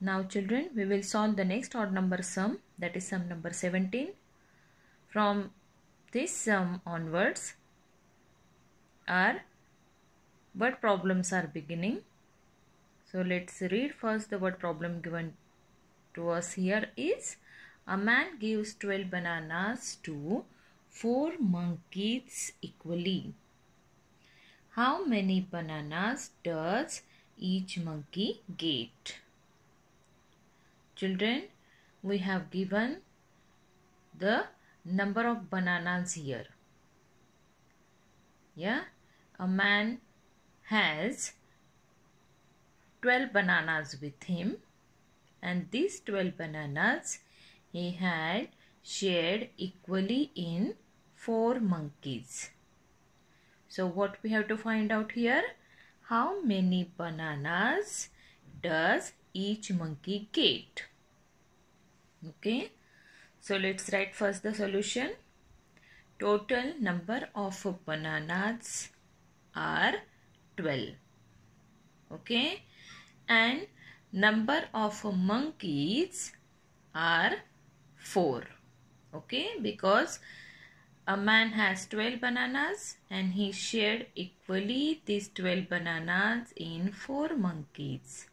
Now children, we will solve the next odd number sum that is sum number 17. From this sum onwards, our word problems are beginning. So let's read first the word problem given to us here is a man gives 12 bananas to 4 monkeys equally. How many bananas does each monkey get? Children, we have given the number of bananas here. Yeah, a man has 12 bananas with him and these 12 bananas he had shared equally in four monkeys. So what we have to find out here? How many bananas does each monkey get? okay so let's write first the solution total number of bananas are 12 okay and number of monkeys are 4 okay because a man has 12 bananas and he shared equally these 12 bananas in 4 monkeys.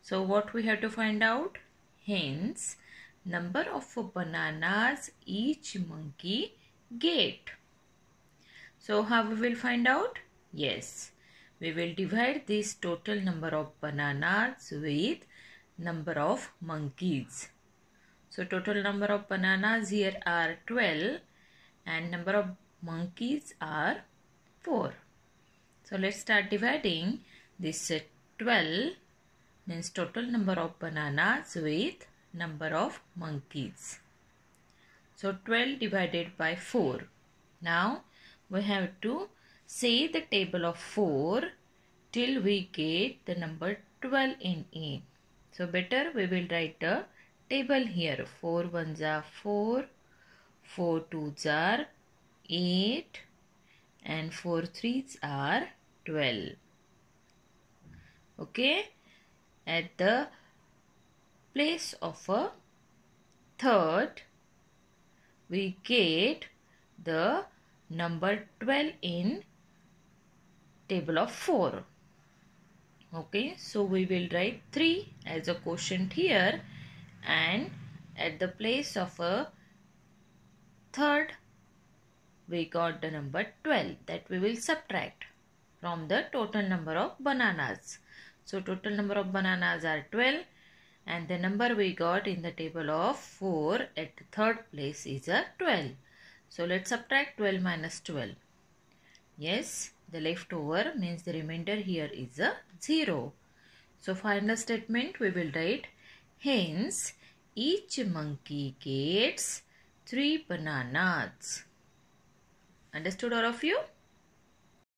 So what we have to find out? Hence, number of bananas each monkey get. So how we will find out? Yes, we will divide this total number of bananas with number of monkeys. So total number of bananas here are 12 and number of monkeys are 4. So let's start dividing this 12 means total number of bananas with number of monkeys. So 12 divided by 4. Now we have to say the table of 4 till we get the number 12 in A. So better we will write a table here. 4 ones are 4, 4 twos are 8 and 4 threes are 12. Okay. At the place of a third we get the number 12 in table of 4 okay so we will write 3 as a quotient here and at the place of a third we got the number 12 that we will subtract from the total number of bananas so total number of bananas are 12 and the number we got in the table of 4 at the third place is a 12. So let's subtract 12 minus 12. Yes, the leftover means the remainder here is a 0. So final statement we will write hence each monkey gets 3 bananas. Understood all of you?